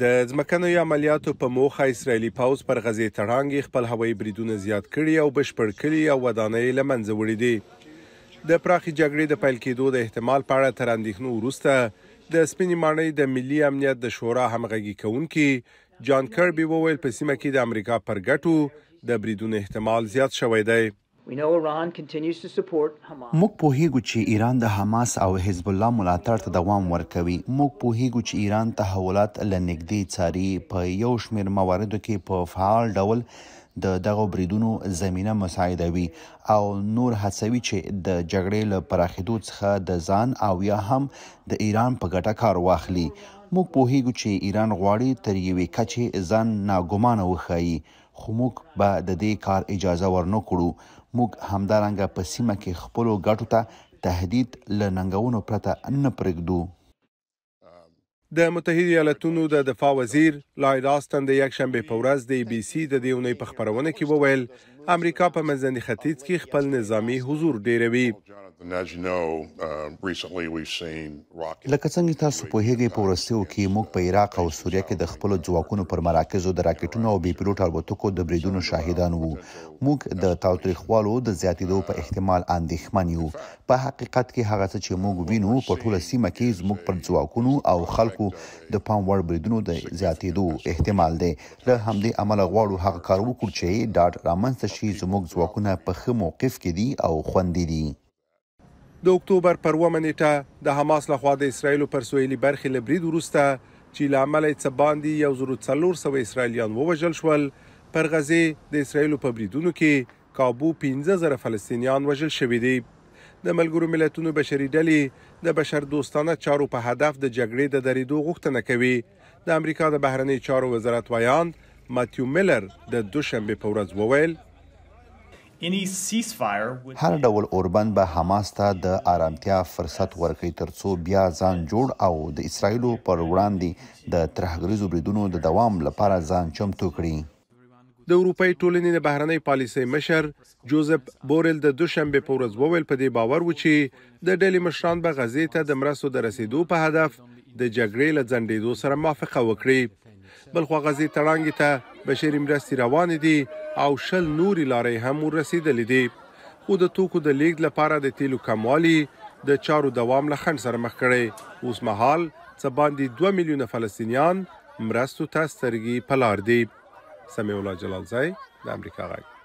د ځمکنیو عملیاتو په موخه اسرایلی پاوز پر غزې تړانګې خپل هوایي بریدونه زیات کړي او بشپړ کړي او ودانۍ لمنځه وړې دي د پراخي جګړې د پیل کېدو د احتمال په اړه تر اندېښنو وروسته د سپینې ماڼۍ د ملي امنیت د شورا همغږي کوونکې جان کربي وویل په سیمه کې د امریکا پر ګټو د بریدونو احتمال زیات شوی دی موږ پوهیږو چې ایران د حماس او حزب الله ملاتړ ته دوام ورکوي موږ پوهیږو چې ایران تحولات لنګدې چاري په یو شمیر مواردو کې په فعال ډول د دغه بریدونو زمينه مساعدوي او نور هڅوي چې د جګړې له پراخېدو څخه د ځان او یا هم د ایران په ګټه کار واخلي موږ پوهیږو چې ایران غواړي تر یوې کچې ځان ناګومانه وخایي خو موږ به د دې کار اجازه ورنکړو موږ همدارنګه په سیمه کې خپل ګټو ته تهدید لننګونو پرته نه پرېږدو د متحده ایالاتونو د دفاع وزیر لایډ آستن د یک شنبه په ورځ د بي سي د دیونې په خبرونه کې وویل امریکا په منځني ختیځ کې خپل نظامی حضور ډیروي Uh, لکه څنګه تاسو په هیګي په ورسېو کې موږ په عراق او سوریه کې د خپل ځواکونو پر مراکزو د راکټونو او بي پيلوټ الوتکو د بریدونو شاهدان وو موږ د تاوتریخوالو د زیاتیدو په احتمال اندېښمن یو په حقیقت کې هغه څه چې موږ وینو په ټوله سیمه کې زموږ پر ځواکونو او خلکو د پام وړ بریدونو د زیاتیدو احتمال دی له همدې عمل غواړو هغه کار وکړو چې ډاټ رامنځته شي زموږ ځواکونه په خمو موقف کې دي او خوندې دي د اکتوبر پر ومنېټه د حماس لخوا د اسرایل پر سویلي برخې لبرید ورسته چې لامل یې څباندی یو زرو څلور سو اسرایلیان ووژل شول پر غزه د اسرایل په بریدونو کې کابو 15000 فلسطینیان وژل شوې دي د ملګرو ملتونو بشري ډلې د بشر دوستانه چارو په هدف د جګړې د درېدو غوښتنه کوي د امریکا د بهرنی چارو وزارت ویان ماتیو میلر د دوشنبه په ورځ وویل هر ډول اوربند به حماس ته د آرامتیا فرصت ورکړي ترڅو بیا ځان جوړ او د اسرایلو پر وړاندې د ترهګریزو بریدونو د دوام لپاره ځان چمتو کړي د اروپای ټولنې د بهرنۍ پالیسۍ مشر جوزف بورل د دوشنبه په ورځ وویل په دې باور و چې د ډلې مشران به غزې ته د مرستو د رسیدو په هدف د جګړې له ځنډېدو سره موافقه وکړي بلخو غزې تړانګې ته بشري مرستې روان دي او شل نوري لارې هم ورسېدلې دي خو د توکو د لیږد لپاره د تیلو کموالي د چارو دوام له خنډ سره مخ کړي اوس مهال څه باندې 2 میلیونه فلسطینیان مرستو ته سترګي پلار دي سمې الله جلال زای د امریکا غږ